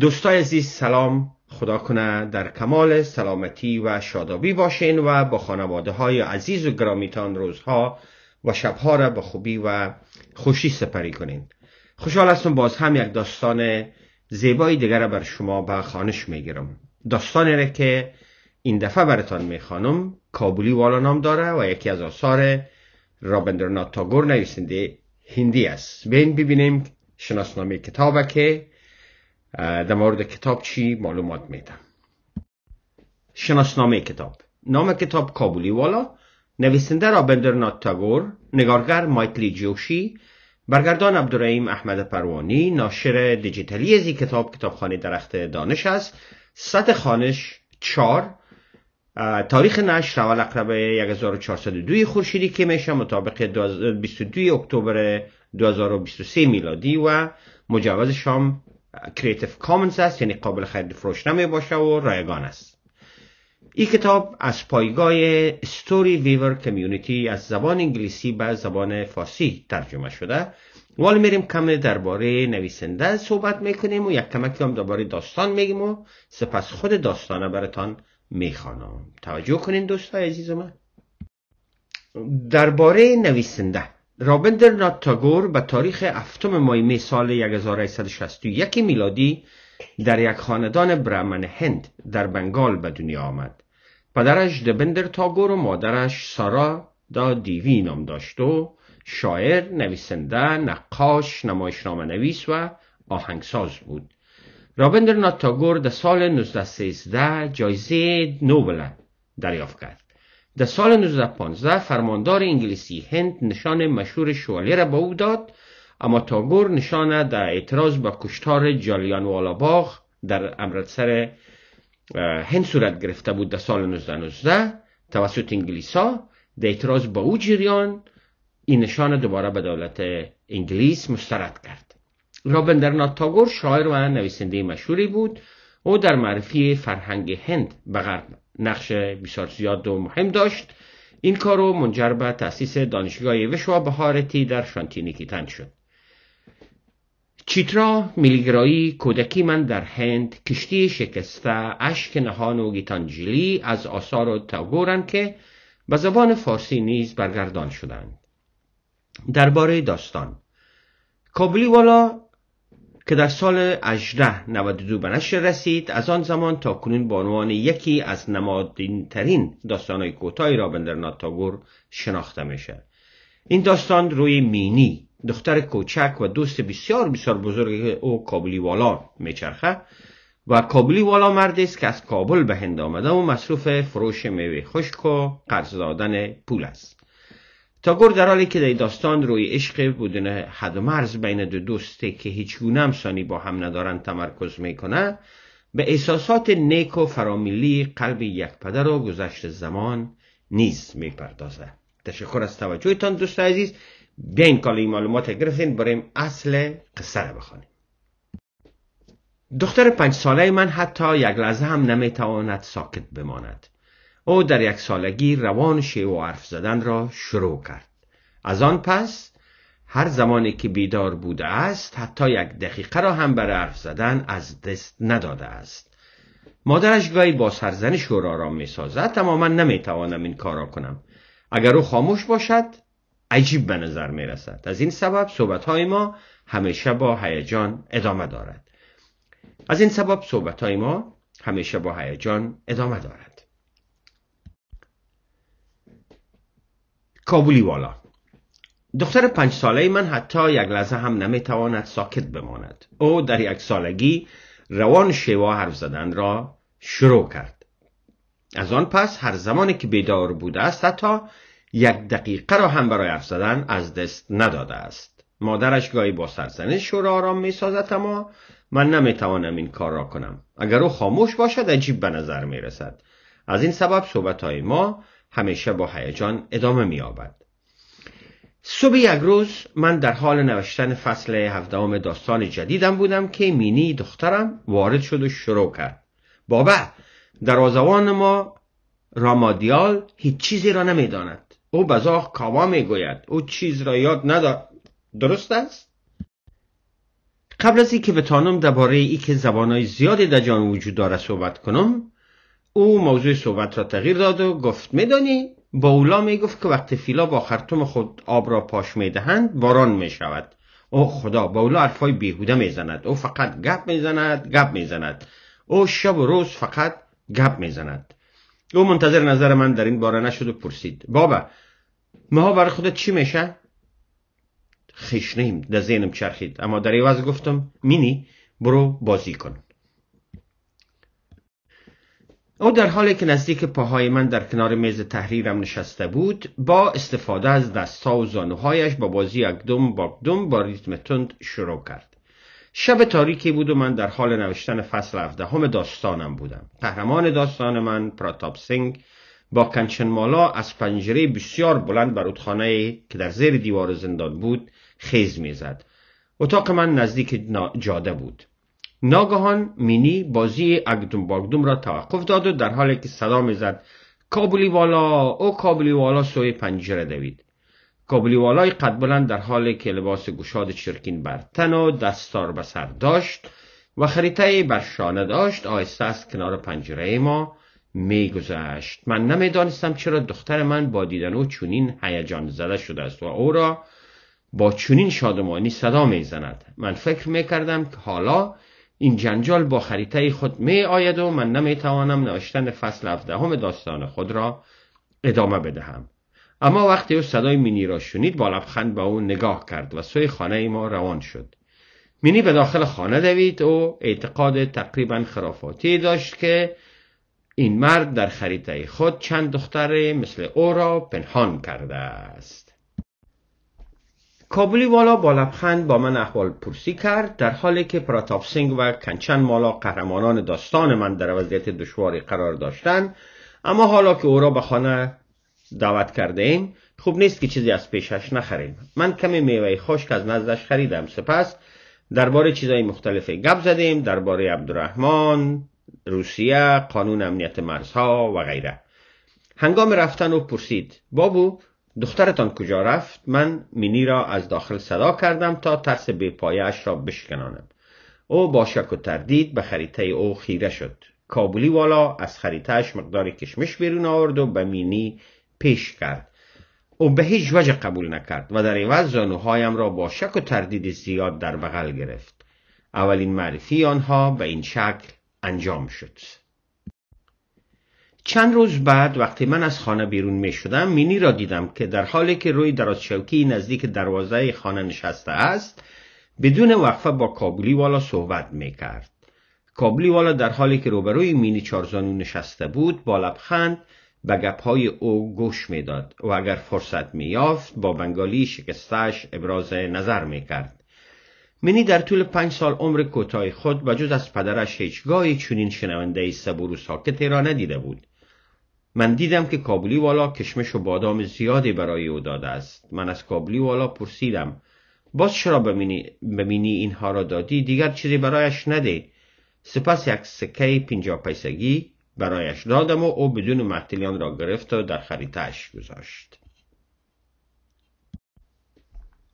دوستای عزیز سلام خدا کنه در کمال سلامتی و شادابی باشین و با خانواده های عزیز و گرامیتان روزها و شبها را به خوبی و خوشی سپری کنین خوشحال هستم باز هم یک داستان زیبایی دیگر را بر شما به خانش میگیرم داستانی را که این دفعه براتان میخوانم کابولی والا نام داره و یکی از آثار رابندرنات تاگور نویسنده هندی است بین ببینیم شناسنامه کتابه که در مورد کتاب چی معلومات میدم شناسنامه کتاب نام کتاب کابولی والا نویسنده رابندر تاگور نگارگر مایتلی جوشی برگردان عبدالرحیم احمد پروانی ناشر دیجیتالی این کتاب کتابخانه درخت دانش است سطح خانش چار تاریخ نشر اول اقرب 1402 خورشیدی که میشه مطابق 22 اکتبر 2023 میلادی و مجوز شام کریتیف کامنز است یعنی قابل خرید فروش نمی باشه و رایگان است این کتاب از پایگاه استوری ویور کمیونیتی از زبان انگلیسی به زبان فارسی ترجمه شده ولی میریم کم درباره نویسنده صحبت میکنیم و یک کمکی هم درباره داستان میگیم و سپس خود داستانه براتان میخوانم توجه کنین دوستای عزیز من درباره نویسنده رابندر تاگور به تاریخ هفتم می سال 1861 میلادی در یک خاندان برمن هند در بنگال به دنیا آمد. پدرش دبندر تاگور و مادرش سارا دا دیوی نام داشت و شاعر، نویسنده، نقاش، نمایشنامه نویس و آهنگساز بود. رابندر تاگور در سال 1913 جایزه نوبل دریافت کرد. در سال 1915 فرماندار انگلیسی هند نشان مشهور شوالیه را به او داد اما تاگور نشانه در اعتراض به کشتار جالیان باغ در امرتسر هند صورت گرفته بود در سال 1919 توسط انگلیسا در اعتراض به او جریان این نشان دوباره به دولت انگلیس مسترد کرد رابندرنات تاگور شاعر و نویسنده مشهوری بود او در معرفی فرهنگ هند به نقش بسیار زیاد و مهم داشت این کار رو منجر به تأسیس دانشگاه وشوا بهارتی در شانتینیکیتن شد چیترا میلیگرایی کودکی من در هند کشتی شکسته اشک نهان و گیتانجیلی از آثار و تاگورن که به زبان فارسی نیز برگردان شدند درباره داستان کابلی والا که در سال 1892 به نشر رسید از آن زمان تا کنون به عنوان یکی از نمادین ترین داستانهای را بندر تاگور شناخته میشه این داستان روی مینی دختر کوچک و دوست بسیار بسیار بزرگ او کابلی والا میچرخه و کابلی والا مردی است که از کابل به هند آمده و مصروف فروش میوه خشک و قرض دادن پول است تاگور در حالی که در داستان روی عشق بودن حد و مرز بین دو دوسته که هیچ گونه همسانی با هم ندارن تمرکز میکنه به احساسات نیک و فرامیلی قلب یک پدر و گذشت زمان نیز میپردازه تشکر از توجهتان دوست عزیز بیاین کالی معلومات گرفتین بریم اصل قصه رو بخوانیم دختر پنج ساله من حتی یک لحظه هم نمیتواند ساکت بماند او در یک سالگی روان شیوا و حرف زدن را شروع کرد از آن پس هر زمانی که بیدار بوده است حتی یک دقیقه را هم برای حرف زدن از دست نداده است مادرش گاهی با سرزنش او را می میسازد اما من توانم این کار را کنم اگر او خاموش باشد عجیب به نظر می رسد از این سبب صحبت های ما همیشه با هیجان ادامه دارد از این سبب صحبت های ما همیشه با هیجان ادامه دارد کابولی والا دختر پنج ساله من حتی یک لحظه هم نمیتواند ساکت بماند او در یک سالگی روان شیوا حرف زدن را شروع کرد از آن پس هر زمانی که بیدار بوده است حتی یک دقیقه را هم برای حرف زدن از دست نداده است مادرش گاهی با سرزنش شور آرام می سازد اما من نمیتوانم این کار را کنم اگر او خاموش باشد عجیب به نظر می رسد از این سبب صحبت های ما همیشه با هیجان ادامه آبد صبح یک روز من در حال نوشتن فصل هفدهم داستان جدیدم بودم که مینی دخترم وارد شد و شروع کرد بابا در آزوان ما رامادیال هیچ چیزی را داند او کاما کاوا میگوید او چیز را یاد ندارد درست است قبل از اینکه بتانم درباره ای که زبانهای زیادی در جان وجود دارد صحبت کنم او موضوع صحبت را تغییر داد و گفت میدانی با اولا گفت که وقتی فیلا با خرتوم خود آب را پاش میدهند باران می شود. او خدا با اولا حرفای بیهوده زند. او فقط گپ میزند گپ زند. او شب و روز فقط گپ زند. او منتظر نظر من در این باره نشد و پرسید بابا ماها برای خودت چی میشه خشنیم در ذهنم چرخید اما در عوض گفتم مینی برو بازی کن او در حالی که نزدیک پاهای من در کنار میز تحریرم نشسته بود با استفاده از دستا و زانوهایش با بازی اکدوم باگدوم با ریتم تند شروع کرد شب تاریکی بود و من در حال نوشتن فصل همه داستانم بودم قهرمان داستان من پراتاب سینگ با کنچن مالا از پنجره بسیار بلند بر اتخانه که در زیر دیوار زندان بود خیز میزد اتاق من نزدیک جاده بود ناگهان مینی بازی اگدوم باگدوم را توقف داد و در حالی که صدا می زد کابلی والا او کابلی والا سوی پنجره دوید کابلی والای قد بلند در حالی که لباس گشاد چرکین بر تن و دستار به سر داشت و خریطه بر شانه داشت آهسته از کنار پنجره ما میگذشت من نمیدانستم چرا دختر من با دیدن او چنین هیجان زده شده است و او را با چنین شادمانی صدا زند من فکر میکردم که حالا این جنجال با خریطه خود می آید و من نمی توانم نوشتن فصل هفدهم داستان خود را ادامه بدهم اما وقتی او صدای مینی را شنید با لبخند به او نگاه کرد و سوی خانه ما روان شد مینی به داخل خانه دوید و اعتقاد تقریبا خرافاتی داشت که این مرد در خریطه خود چند دختر مثل او را پنهان کرده است کابلی والا با لبخند با من احوال پرسی کرد در حالی که پراتاپ سینگ و کنچن مالا قهرمانان داستان من در وضعیت دشواری قرار داشتند اما حالا که او را به خانه دعوت کرده ایم خوب نیست که چیزی از پیشش نخریم من کمی میوه خشک از نزدش خریدم سپس درباره چیزهای مختلف گپ زدیم درباره عبدالرحمن روسیه قانون امنیت مرزها و غیره هنگام رفتن او پرسید بابو دخترتان کجا رفت من مینی را از داخل صدا کردم تا ترس بیپایش را بشکنانم او با شک و تردید به خریطه او خیره شد کابولی والا از خریتش مقدار کشمش بیرون آورد و به مینی پیش کرد او به هیچ وجه قبول نکرد و در عوض زانوهایم را با شک و تردید زیاد در بغل گرفت اولین معرفی آنها به این شکل انجام شد چند روز بعد وقتی من از خانه بیرون می شدم مینی را دیدم که در حالی که روی درازشوکی نزدیک دروازه خانه نشسته است بدون وقفه با کابلی والا صحبت می کرد. کابلی والا در حالی که روبروی مینی چارزانو نشسته بود با لبخند به گپهای او گوش میداد و اگر فرصت می یافت، با بنگالی شکستش ابراز نظر میکرد مینی در طول پنج سال عمر کوتاه خود و جز از پدرش هیچگاهی چنین شنونده صبور و ساکتی را ندیده بود من دیدم که کابلی والا کشمش و بادام زیادی برای او داده است من از کابلی والا پرسیدم باز چرا مینی اینها را دادی دیگر چیزی برایش نده سپس یک سکه پینجا پیسگی برایش دادم و او بدون محتلیان را گرفت و در خریتش گذاشت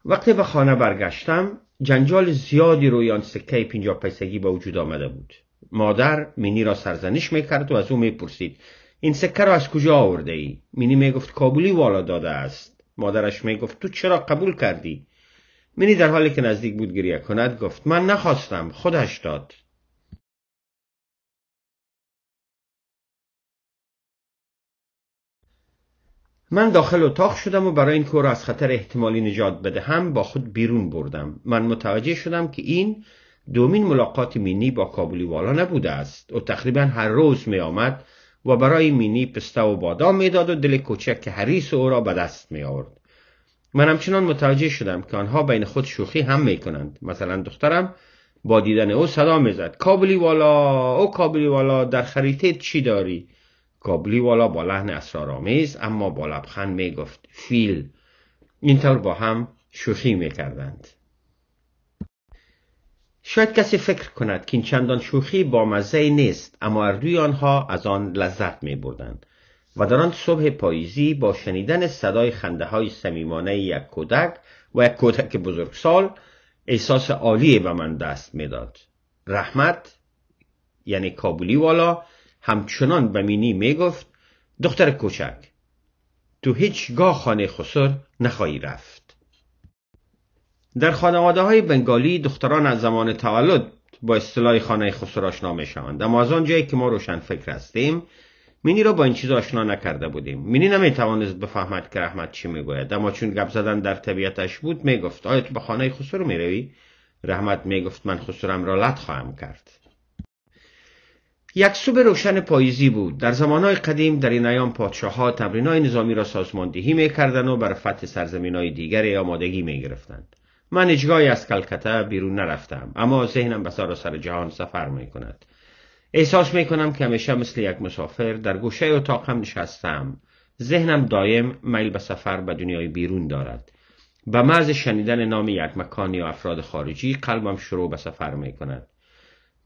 وقتی به خانه برگشتم جنجال زیادی روی آن سکه پینجا پیسگی به وجود آمده بود مادر مینی را سرزنش میکرد و از او میپرسید این سکه را از کجا آورده ای؟ مینی می گفت کابولی والا داده است مادرش می گفت تو چرا قبول کردی؟ مینی در حالی که نزدیک بود گریه کند گفت من نخواستم خودش داد من داخل اتاق شدم و برای این کور از خطر احتمالی نجات بدهم با خود بیرون بردم من متوجه شدم که این دومین ملاقات مینی با کابولی والا نبوده است او تقریبا هر روز می آمد و برای مینی پسته و بادام میداد و دل کوچک که حریص او را به دست می آورد من همچنان متوجه شدم که آنها بین خود شوخی هم می کنند مثلا دخترم با دیدن او صدا زد کابلی والا او کابلی والا در خریطه چی داری کابلی والا با لحن اسرارآمیز اما با لبخند گفت فیل اینطور با هم شوخی میکردند شاید کسی فکر کند که این چندان شوخی با مزه نیست اما اردوی آنها از آن لذت می بردند و در آن صبح پاییزی با شنیدن صدای خنده های صمیمانه یک کودک و یک کودک بزرگسال احساس عالی به من دست داد. رحمت یعنی کابولی والا همچنان به مینی گفت دختر کوچک تو هیچگاه خانه خسر نخواهی رفت در خانواده های بنگالی دختران از زمان تولد با اصطلاح خانه خسر آشنا شوند اما از آنجایی که ما روشن فکر هستیم مینی را با این چیز آشنا نکرده بودیم مینی نمیتوانست بفهمد که رحمت چی میگوید اما چون گپ زدن در طبیعتش بود میگفت آیا تو به خانه خسرو میروی رحمت میگفت من خسرم را لط خواهم کرد یک صبح روشن پاییزی بود در زمانهای قدیم در این ایام پادشاه ها تمرین های نظامی را سازماندهی میکردند و بر فتح سرزمین های دیگر آمادگی میگرفتند من اجگاهی از کلکته بیرون نرفتم اما ذهنم به سراسر جهان سفر میکند. کند احساس می کنم که همیشه مثل یک مسافر در گوشه اتاقم نشستم ذهنم دایم میل به سفر به دنیای بیرون دارد به محض شنیدن نام یک مکان یا افراد خارجی قلبم شروع به سفر می کند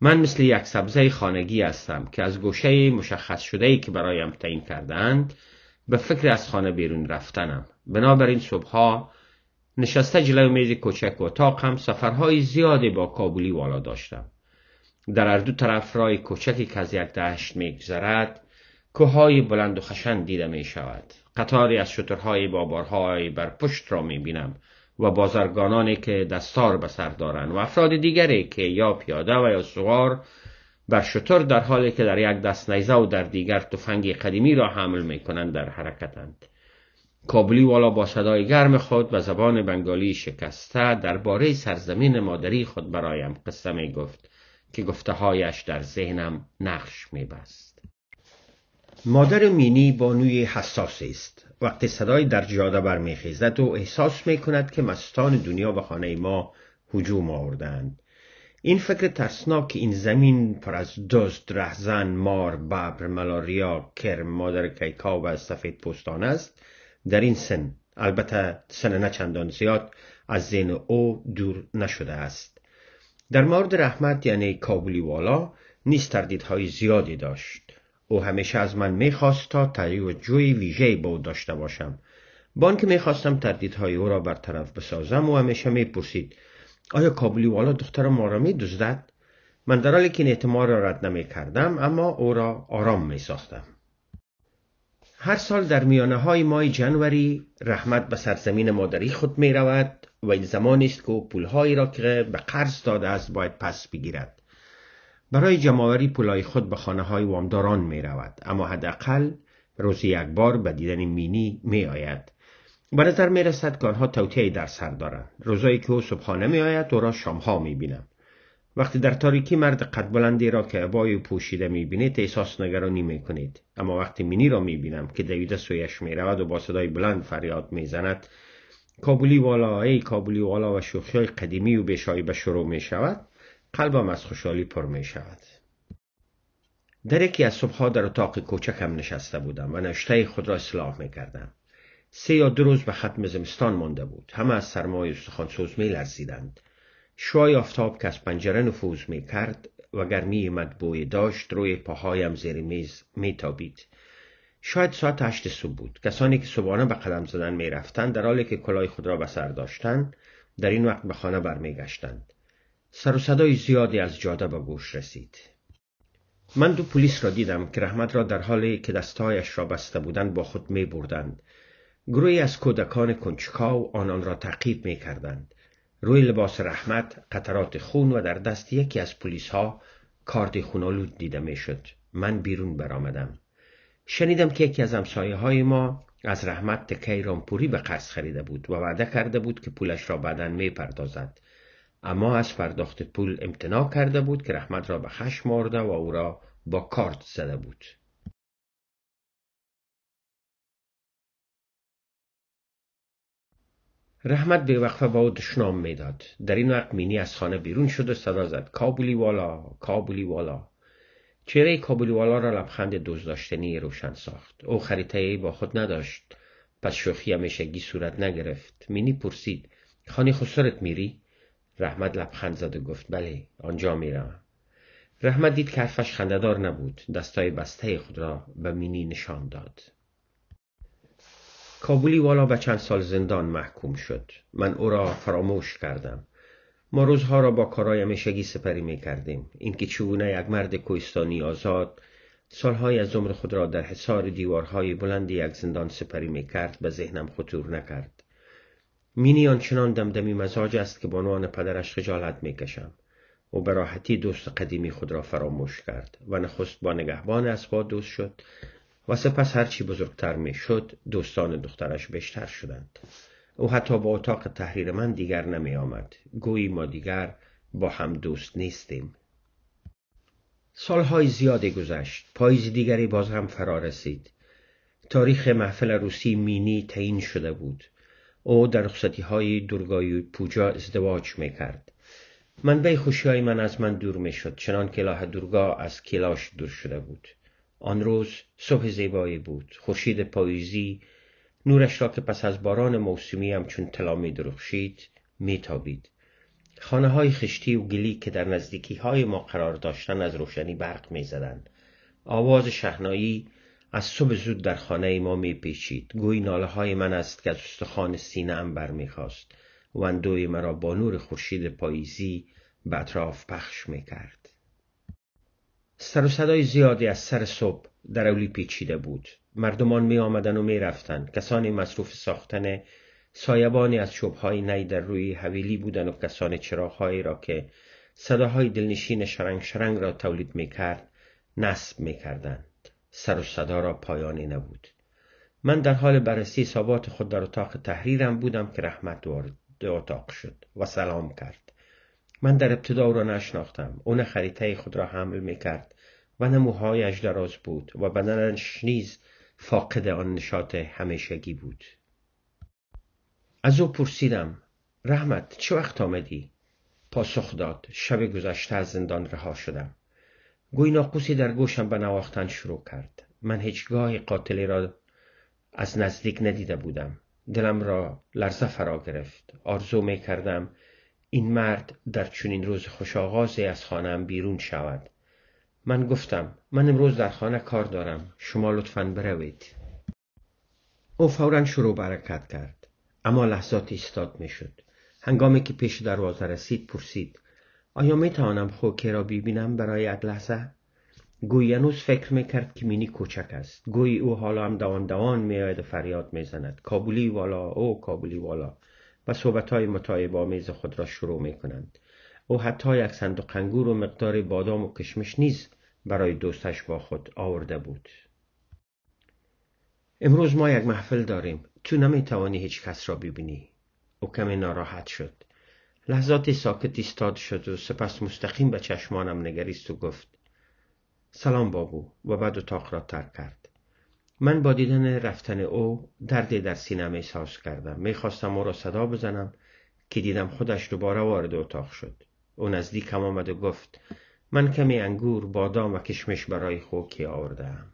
من مثل یک سبزه خانگی هستم که از گوشه مشخص شده ای که برایم تعیین کردند به فکر از خانه بیرون رفتنم بنابراین صبحها نشسته جلو میز کوچک و هم سفرهای زیادی با کابولی والا داشتم در هر دو طرف رای کوچکی که از یک دشت میگذرد کوههای بلند و خشن دیده می شود قطاری از شترهای با بارهای بر پشت را می بینم و بازرگانانی که دستار به سر دارند و افراد دیگری که یا پیاده و یا سوار بر شتر در حالی که در یک دست نیزه و در دیگر تفنگی قدیمی را حمل می کنند در حرکتند کابلی والا با صدای گرم خود و زبان بنگالی شکسته درباره سرزمین مادری خود برایم قصه می گفت که گفته هایش در ذهنم نقش می بست. مادر مینی بانوی حساسی است وقتی صدای در جاده برمیخیزد و احساس می کند که مستان دنیا به خانه ما هجوم آوردند این فکر ترسناک که این زمین پر از دزد رهزن مار ببر ملاریا کرم مادر کیکا و سفید پستان است در این سن البته سن نه چندان زیاد از ذهن او دور نشده است در مورد رحمت یعنی کابولی والا نیست تردیدهای زیادی داشت او همیشه از من میخواست تا و جوی ویژه با او داشته باشم با آنکه میخواستم تردیدهای او را برطرف بسازم او همیشه میپرسید آیا کابولی والا دختر ما را میدزدد من در حالی که این اعتماد را رد نمی کردم اما او را آرام می ساختم. هر سال در میانه های ماه جنوری رحمت به سرزمین مادری خود می رود و این زمانی است که پولهایی را که به قرض داده است باید پس بگیرد برای پول پولهای خود به خانه های وامداران می رود اما حداقل روزی یک بار به دیدن مینی می آید به نظر می رسد که آنها در سر دارند روزایی که او صبحانه می آید او را شامها می بینم وقتی در تاریکی مرد قد بلندی را که عبای پوشیده می بینید، احساس نگرانی می کنید، اما وقتی مینی را می بینم که دویده سویش رود و با صدای بلند فریاد می زند، کابولی والا ای کابولی والا و شوخی قدیمی و به شروع شود قلبم از خوشحالی پر می شود. در یکی از صبحها در اتاق کوچکم نشسته بودم و نشته خود را اصلاح کردم. سه یا دو روز به ختم زمستان مانده بود همه از سرمای می لرزیدند. شوهای آفتاب که از پنجره نفوذ می کرد و گرمی مطبوعی داشت روی پاهایم زیر میز می تابید. شاید ساعت هشت صبح بود کسانی که صبحانه به قدم زدن می رفتند در حالی که کلای خود را به سر داشتند در این وقت به خانه برمیگشتند سر و صدای زیادی از جاده به گوش رسید من دو پلیس را دیدم که رحمت را در حالی که دستهایش را بسته بودند با خود می بردند گروهی از کودکان کنچکاو آنان را تعقیب می کردند روی لباس رحمت قطرات خون و در دست یکی از پلیس ها کارد خونالود دیده می شد. من بیرون برآمدم. شنیدم که یکی از همسایه های ما از رحمت تکه رامپوری به قصد خریده بود و وعده کرده بود که پولش را بعدا می پردازد. اما از پرداخت پول امتناع کرده بود که رحمت را به خشم آورده و او را با کارت زده بود. رحمت به وقفه با او دشنام میداد در این وقت مینی از خانه بیرون شد و صدا زد کابولی والا کابولی والا چهره کابولی والا را لبخند دوز داشتنی روشن ساخت او خریطه با خود نداشت پس شوخی همیشگی صورت نگرفت مینی پرسید خانی خسرت میری رحمت لبخند زد و گفت بله آنجا میروم رحمت دید که حرفش خندهدار نبود دستای بسته خود را به مینی نشان داد کابولی والا به چند سال زندان محکوم شد من او را فراموش کردم ما روزها را با کارهای همیشگی سپری می کردیم اینکه چگونه یک مرد کویستانی آزاد سالهای از عمر خود را در حصار دیوارهای بلند یک زندان سپری می کرد به ذهنم خطور نکرد مینی آنچنان دمدمی مزاج است که بانوان پدرش خجالت می کشم او به دوست قدیمی خود را فراموش کرد و نخست با نگهبان اسباد دوست شد و سپس هرچی بزرگتر می شد دوستان دخترش بیشتر شدند او حتی با اتاق تحریر من دیگر نمی آمد گویی ما دیگر با هم دوست نیستیم سالهای زیادی گذشت پاییز دیگری باز هم فرا رسید تاریخ محفل روسی مینی تعیین شده بود او در رخصتی های درگای پوجا ازدواج می کرد منبع خوشی های من از من دور می شد چنان که درگا دورگا از کلاش دور شده بود آن روز صبح زیبایی بود خورشید پاییزی نورش را که پس از باران موسمی همچون طلا می درخشید میتابید خانه های خشتی و گلی که در نزدیکی های ما قرار داشتن از روشنی برق می‌زدند آواز شهنایی از صبح زود در خانه ما میپیچید گوی ناله های من است که از استخان سینه بر برمیخواست و اندوی مرا با نور خورشید پاییزی به اطراف پخش میکرد سر و صدای زیادی از سر صبح در اولی پیچیده بود مردمان می آمدن و می رفتن. کسانی مصروف ساختن سایبانی از شبهای نی در روی حویلی بودن و کسان چراغهایی را که صداهای دلنشین شرنگ شرنگ را تولید می کرد نصب می کردند. سر و صدا را پایانی نبود من در حال بررسی ثبات خود در اتاق تحریرم بودم که رحمت وارد اتاق شد و سلام کرد من در ابتدا او را نشناختم او نه خریطه خود را حمل می کرد و نه موهایش دراز بود و بدنش نیز فاقد آن نشاط همیشگی بود از او پرسیدم رحمت چه وقت آمدی پاسخ داد شب گذشته از زندان رها شدم گوی ناقوسی در گوشم به نواختن شروع کرد من هیچگاه قاتلی را از نزدیک ندیده بودم دلم را لرزه فرا گرفت آرزو می کردم این مرد در چنین روز خوش از خانم بیرون شود من گفتم من امروز در خانه کار دارم شما لطفا بروید او فورا شروع برکت کرد اما لحظات ایستاد میشد هنگامی که پیش دروازه رسید پرسید آیا می توانم خوکی را ببینم برای یک لحظه گویی هنوز فکر میکرد که مینی کوچک است گویی او حالا هم دوان دوان آید و فریاد زند. کابولی والا او کابولی والا و های متایب آمیز خود را شروع می کنند. او حتی یک صندوق انگور و مقدار بادام و کشمش نیز برای دوستش با خود آورده بود. امروز ما یک محفل داریم. تو نمی توانی هیچ کس را ببینی. او کمی ناراحت شد. لحظات ساکت ایستاد شد و سپس مستقیم به چشمانم نگریست و گفت سلام بابو و بعد اتاق را ترک کرد. من با دیدن رفتن او دردی در سینم احساس کردم میخواستم او را صدا بزنم که دیدم خودش دوباره وارد اتاق شد او نزدیکم آمد و گفت من کمی انگور بادام و کشمش برای خوکی آوردم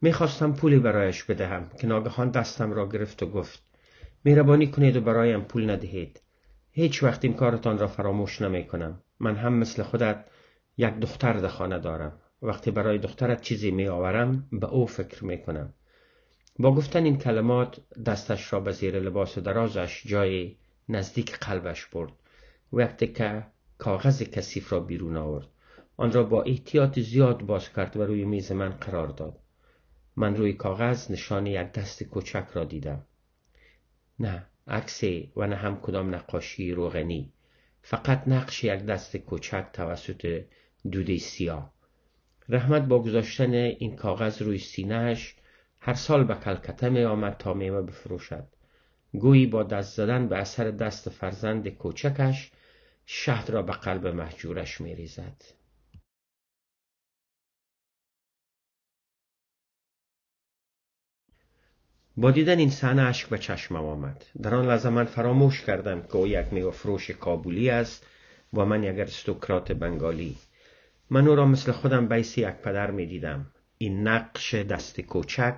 میخواستم پولی برایش بدهم که ناگهان دستم را گرفت و گفت مهربانی کنید و برایم پول ندهید هیچ وقت این کارتان را فراموش نمی کنم من هم مثل خودت یک دختر خانه دارم وقتی برای دخترت چیزی می آورم به او فکر می کنم. با گفتن این کلمات دستش را به زیر لباس درازش جای نزدیک قلبش برد و که کاغذ کثیف را بیرون آورد آن را با احتیاط زیاد باز کرد و روی میز من قرار داد من روی کاغذ نشان یک دست کوچک را دیدم نه عکس و نه هم کدام نقاشی روغنی فقط نقش یک دست کوچک توسط دوده سیاه رحمت با گذاشتن این کاغذ روی سینهش هر سال به کلکته می آمد تا میوه بفروشد گویی با دست زدن به اثر دست فرزند کوچکش شهد را به قلب محجورش می ریزد. با دیدن این صحنه اشک به چشمم آمد در آن لحظه من فراموش کردم که او یک میوه فروش کابولی است و من یک استوکرات بنگالی من او را مثل خودم بیسی پدر می دیدم. این نقش دست کوچک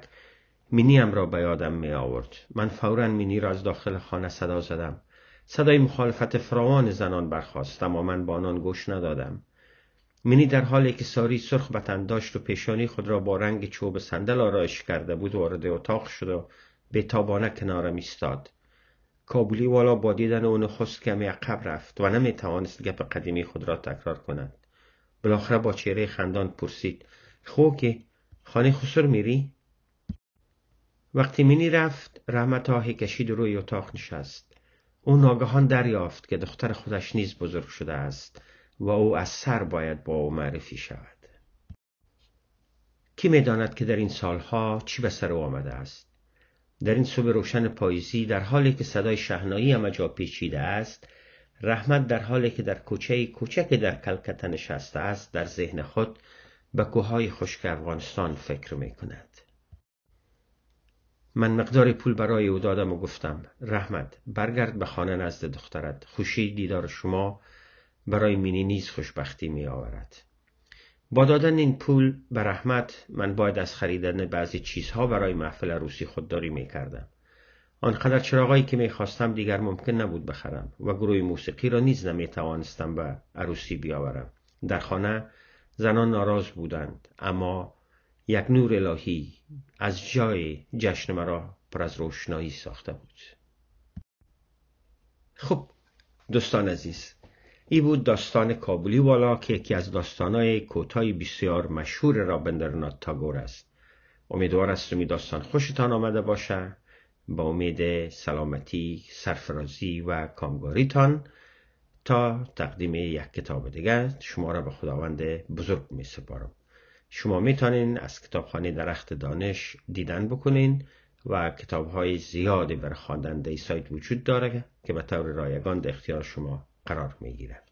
مینیم را به یادم می آورد. من فورا مینی را از داخل خانه صدا زدم. صدای مخالفت فراوان زنان برخاست اما من با آنان گوش ندادم. مینی در حالی که ساری سرخ بتن داشت و پیشانی خود را با رنگ چوب صندل آرایش کرده بود وارد اتاق شد و به تابانه کنارم ایستاد. کابولی والا با دیدن او نخست کمی عقب رفت و نمی توانست گپ قدیمی خود را تکرار کند. بالاخره با چهره خندان پرسید خب که خانه خسر میری؟ وقتی مینی رفت رحمت آهی کشید روی اتاق نشست او ناگهان دریافت که دختر خودش نیز بزرگ شده است و او از سر باید با او معرفی شود کی میداند که در این سالها چی به سر او آمده است در این صبح روشن پاییزی در حالی که صدای شهنایی همه جا پیچیده است رحمت در حالی که در کوچه کوچکی در کلکته نشسته است در ذهن خود به کوههای خشک افغانستان فکر می کند. من مقداری پول برای او دادم و گفتم رحمت برگرد به خانه نزد دخترت خوشی دیدار شما برای مینی نیز خوشبختی می آورد. با دادن این پول به رحمت من باید از خریدن بعضی چیزها برای محفل روسی خودداری می کردم. آنقدر چراغایی که میخواستم دیگر ممکن نبود بخرم و گروه موسیقی را نیز نمیتوانستم به عروسی بیاورم در خانه زنان ناراض بودند اما یک نور الهی از جای جشن مرا پر از روشنایی ساخته بود خب دوستان عزیز ای بود داستان کابلی والا که یکی از داستانهای کوتای بسیار مشهور رابندرنات تاگور است امیدوار هستم این داستان خوشتان آمده باشه با امید سلامتی سرفرازی و کامگاریتان تا تقدیم یک کتاب دیگر شما را به خداوند بزرگ می سپارم شما تانین از کتابخانه درخت دانش دیدن بکنین و کتاب های زیادی بر خواندن سایت وجود داره که به طور رایگان در اختیار شما قرار می گیرد.